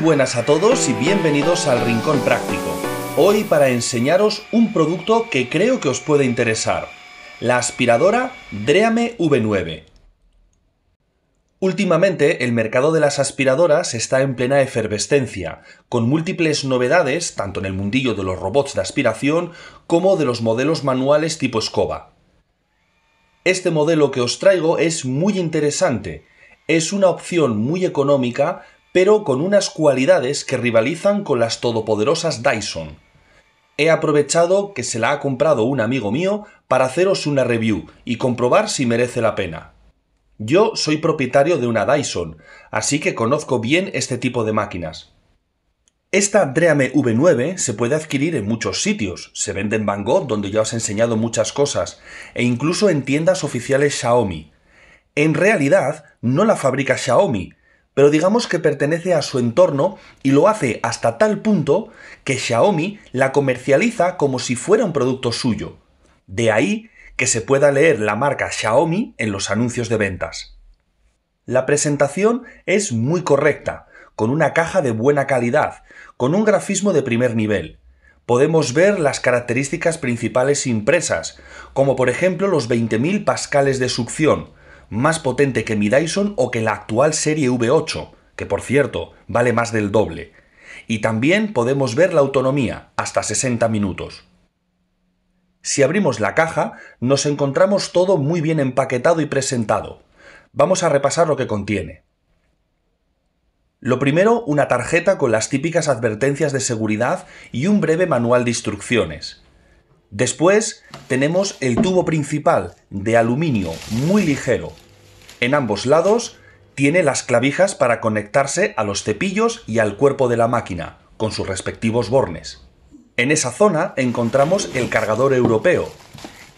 buenas a todos y bienvenidos al Rincón Práctico. Hoy para enseñaros un producto que creo que os puede interesar. La aspiradora Dreame V9. Últimamente el mercado de las aspiradoras está en plena efervescencia, con múltiples novedades tanto en el mundillo de los robots de aspiración como de los modelos manuales tipo escoba. Este modelo que os traigo es muy interesante, es una opción muy económica pero con unas cualidades que rivalizan con las todopoderosas Dyson. He aprovechado que se la ha comprado un amigo mío para haceros una review y comprobar si merece la pena. Yo soy propietario de una Dyson, así que conozco bien este tipo de máquinas. Esta Dreame V9 se puede adquirir en muchos sitios, se vende en Gogh, donde ya os he enseñado muchas cosas, e incluso en tiendas oficiales Xiaomi. En realidad no la fabrica Xiaomi, pero digamos que pertenece a su entorno y lo hace hasta tal punto que Xiaomi la comercializa como si fuera un producto suyo. De ahí que se pueda leer la marca Xiaomi en los anuncios de ventas. La presentación es muy correcta, con una caja de buena calidad, con un grafismo de primer nivel. Podemos ver las características principales impresas, como por ejemplo los 20.000 pascales de succión, más potente que mi Dyson o que la actual serie V8, que por cierto vale más del doble. Y también podemos ver la autonomía, hasta 60 minutos. Si abrimos la caja, nos encontramos todo muy bien empaquetado y presentado. Vamos a repasar lo que contiene. Lo primero, una tarjeta con las típicas advertencias de seguridad y un breve manual de instrucciones. Después tenemos el tubo principal de aluminio muy ligero. En ambos lados tiene las clavijas para conectarse a los cepillos y al cuerpo de la máquina, con sus respectivos bornes. En esa zona encontramos el cargador europeo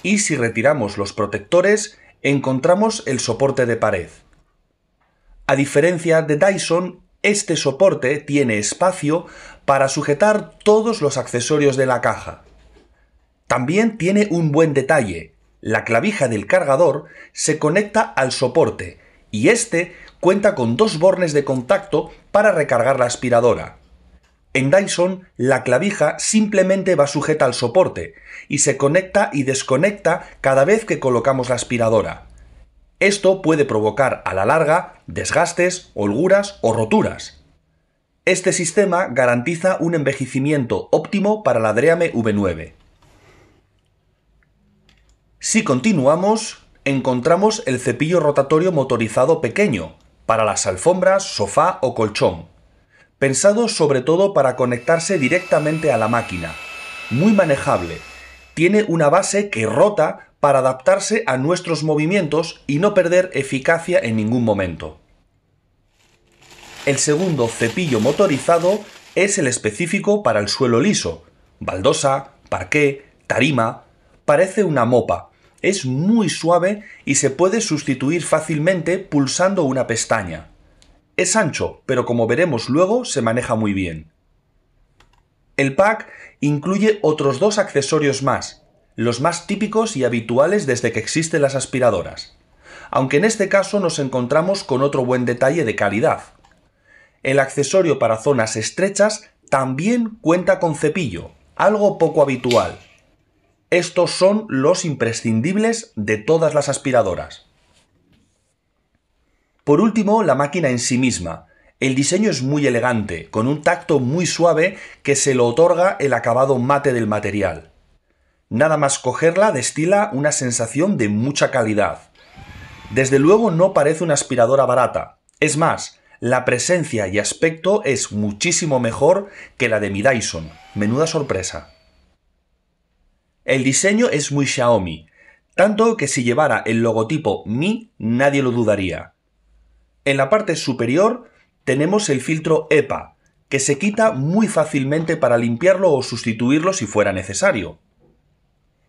y si retiramos los protectores encontramos el soporte de pared. A diferencia de Dyson, este soporte tiene espacio para sujetar todos los accesorios de la caja. También tiene un buen detalle. La clavija del cargador se conecta al soporte y este cuenta con dos bornes de contacto para recargar la aspiradora. En Dyson, la clavija simplemente va sujeta al soporte y se conecta y desconecta cada vez que colocamos la aspiradora. Esto puede provocar a la larga desgastes, holguras o roturas. Este sistema garantiza un envejecimiento óptimo para la DREAME V9. Si continuamos, encontramos el cepillo rotatorio motorizado pequeño, para las alfombras, sofá o colchón, pensado sobre todo para conectarse directamente a la máquina, muy manejable, tiene una base que rota para adaptarse a nuestros movimientos y no perder eficacia en ningún momento. El segundo cepillo motorizado es el específico para el suelo liso, baldosa, parqué, tarima, parece una mopa, es muy suave y se puede sustituir fácilmente pulsando una pestaña. Es ancho, pero como veremos luego se maneja muy bien. El pack incluye otros dos accesorios más, los más típicos y habituales desde que existen las aspiradoras. Aunque en este caso nos encontramos con otro buen detalle de calidad. El accesorio para zonas estrechas también cuenta con cepillo, algo poco habitual. Estos son los imprescindibles de todas las aspiradoras. Por último, la máquina en sí misma. El diseño es muy elegante, con un tacto muy suave que se lo otorga el acabado mate del material. Nada más cogerla destila una sensación de mucha calidad. Desde luego no parece una aspiradora barata. Es más, la presencia y aspecto es muchísimo mejor que la de mi Dyson. Menuda sorpresa. El diseño es muy Xiaomi, tanto que si llevara el logotipo Mi nadie lo dudaría. En la parte superior tenemos el filtro EPA, que se quita muy fácilmente para limpiarlo o sustituirlo si fuera necesario.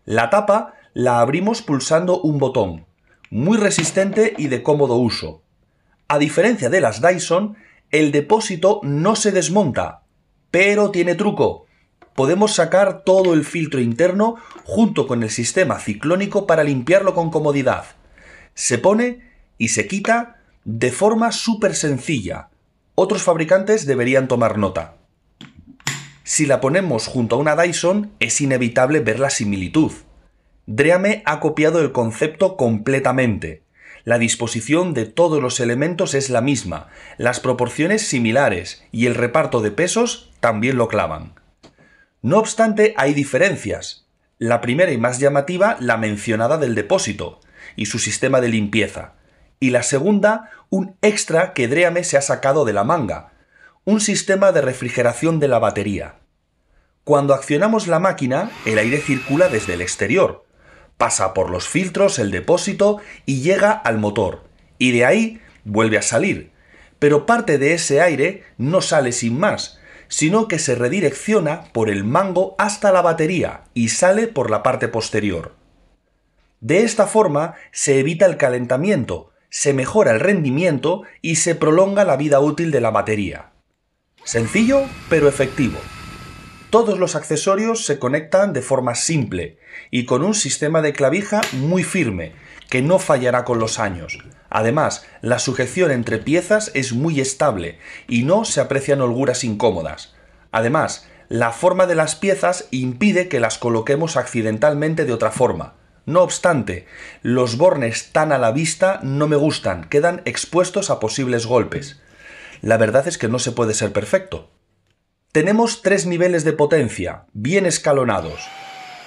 La tapa la abrimos pulsando un botón, muy resistente y de cómodo uso. A diferencia de las Dyson, el depósito no se desmonta, pero tiene truco podemos sacar todo el filtro interno junto con el sistema ciclónico para limpiarlo con comodidad. Se pone y se quita de forma súper sencilla. Otros fabricantes deberían tomar nota. Si la ponemos junto a una Dyson, es inevitable ver la similitud. Dreame ha copiado el concepto completamente. La disposición de todos los elementos es la misma, las proporciones similares y el reparto de pesos también lo clavan. No obstante, hay diferencias. La primera y más llamativa, la mencionada del depósito y su sistema de limpieza. Y la segunda, un extra que Dreame se ha sacado de la manga, un sistema de refrigeración de la batería. Cuando accionamos la máquina, el aire circula desde el exterior, pasa por los filtros, el depósito y llega al motor, y de ahí vuelve a salir. Pero parte de ese aire no sale sin más, sino que se redirecciona por el mango hasta la batería y sale por la parte posterior. De esta forma se evita el calentamiento, se mejora el rendimiento y se prolonga la vida útil de la batería. Sencillo pero efectivo. Todos los accesorios se conectan de forma simple y con un sistema de clavija muy firme, que no fallará con los años, Además, la sujeción entre piezas es muy estable y no se aprecian holguras incómodas. Además, la forma de las piezas impide que las coloquemos accidentalmente de otra forma. No obstante, los bornes tan a la vista no me gustan, quedan expuestos a posibles golpes. La verdad es que no se puede ser perfecto. Tenemos tres niveles de potencia, bien escalonados.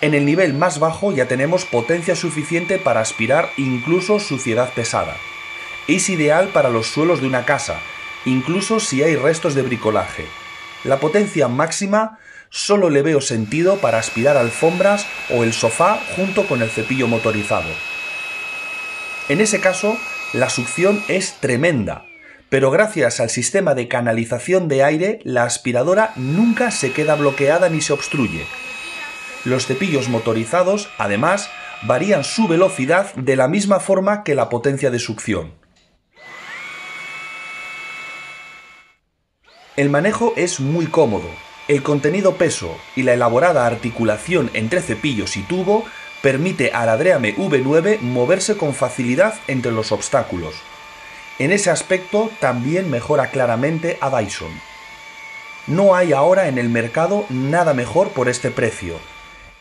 En el nivel más bajo ya tenemos potencia suficiente para aspirar incluso suciedad pesada. Es ideal para los suelos de una casa, incluso si hay restos de bricolaje. La potencia máxima solo le veo sentido para aspirar alfombras o el sofá junto con el cepillo motorizado. En ese caso, la succión es tremenda, pero gracias al sistema de canalización de aire, la aspiradora nunca se queda bloqueada ni se obstruye. Los cepillos motorizados, además, varían su velocidad de la misma forma que la potencia de succión. El manejo es muy cómodo, el contenido peso y la elaborada articulación entre cepillos y tubo permite al DREAME V9 moverse con facilidad entre los obstáculos. En ese aspecto también mejora claramente a Dyson. No hay ahora en el mercado nada mejor por este precio.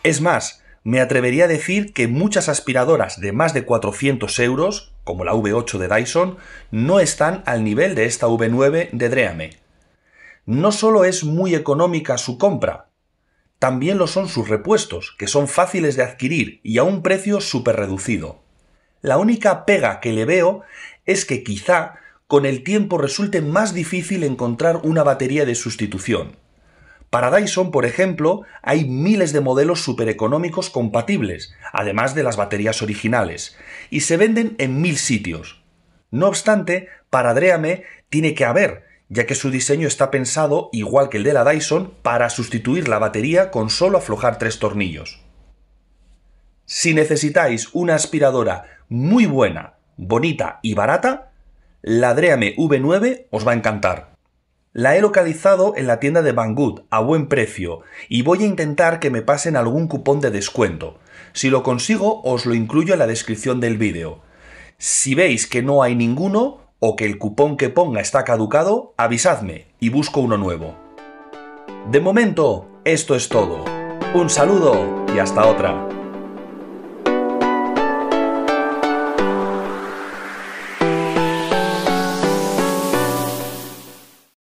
Es más, me atrevería a decir que muchas aspiradoras de más de 400 euros, como la V8 de Dyson, no están al nivel de esta V9 de Dreame no solo es muy económica su compra, también lo son sus repuestos, que son fáciles de adquirir y a un precio súper reducido. La única pega que le veo es que quizá con el tiempo resulte más difícil encontrar una batería de sustitución. Para Dyson, por ejemplo, hay miles de modelos súper económicos compatibles, además de las baterías originales, y se venden en mil sitios. No obstante, para Dreame tiene que haber, ya que su diseño está pensado, igual que el de la Dyson, para sustituir la batería con solo aflojar tres tornillos. Si necesitáis una aspiradora muy buena, bonita y barata, la Dreame V9 os va a encantar. La he localizado en la tienda de Banggood a buen precio y voy a intentar que me pasen algún cupón de descuento. Si lo consigo os lo incluyo en la descripción del vídeo. Si veis que no hay ninguno, o que el cupón que ponga está caducado, avisadme y busco uno nuevo. De momento, esto es todo. Un saludo y hasta otra.